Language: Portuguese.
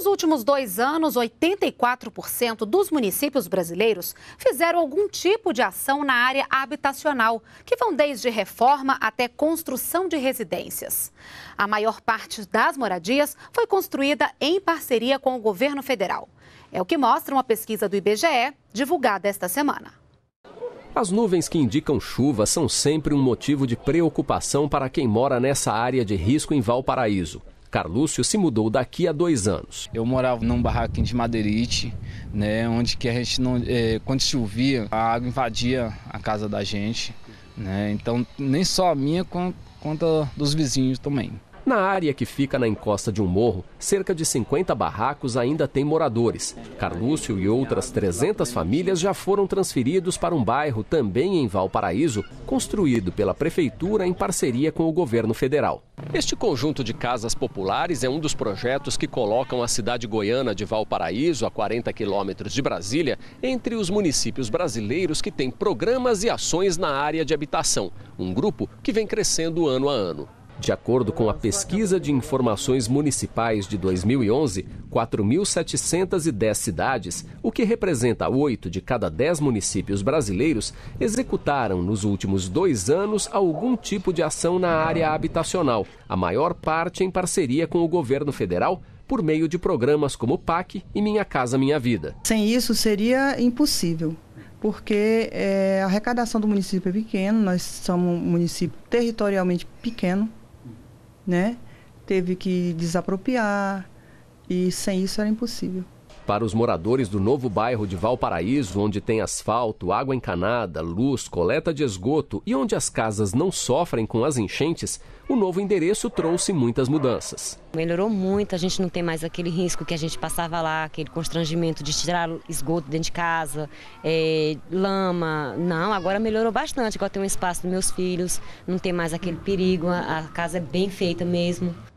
Nos últimos dois anos, 84% dos municípios brasileiros fizeram algum tipo de ação na área habitacional, que vão desde reforma até construção de residências. A maior parte das moradias foi construída em parceria com o governo federal. É o que mostra uma pesquisa do IBGE, divulgada esta semana. As nuvens que indicam chuva são sempre um motivo de preocupação para quem mora nessa área de risco em Valparaíso. Carlúcio se mudou daqui a dois anos. Eu morava num barraquinho de madeirite, né, onde que a gente não, é, quando chovia, a água invadia a casa da gente, né, então nem só a minha quanto, quanto a dos vizinhos também. Na área que fica na encosta de um morro, cerca de 50 barracos ainda têm moradores. Carlúcio e outras 300 famílias já foram transferidos para um bairro também em Valparaíso, construído pela prefeitura em parceria com o governo federal. Este conjunto de casas populares é um dos projetos que colocam a cidade goiana de Valparaíso, a 40 quilômetros de Brasília, entre os municípios brasileiros que têm programas e ações na área de habitação, um grupo que vem crescendo ano a ano. De acordo com a pesquisa de informações municipais de 2011, 4.710 cidades, o que representa 8 de cada 10 municípios brasileiros, executaram nos últimos dois anos algum tipo de ação na área habitacional, a maior parte em parceria com o governo federal por meio de programas como o PAC e Minha Casa Minha Vida. Sem isso seria impossível porque é, a arrecadação do município é pequena, nós somos um município territorialmente pequeno, né? Teve que desapropriar e sem isso era impossível. Para os moradores do novo bairro de Valparaíso, onde tem asfalto, água encanada, luz, coleta de esgoto e onde as casas não sofrem com as enchentes, o novo endereço trouxe muitas mudanças. Melhorou muito, a gente não tem mais aquele risco que a gente passava lá, aquele constrangimento de tirar esgoto dentro de casa, é, lama. Não, agora melhorou bastante. Agora tem um espaço dos meus filhos, não tem mais aquele perigo, a, a casa é bem feita mesmo.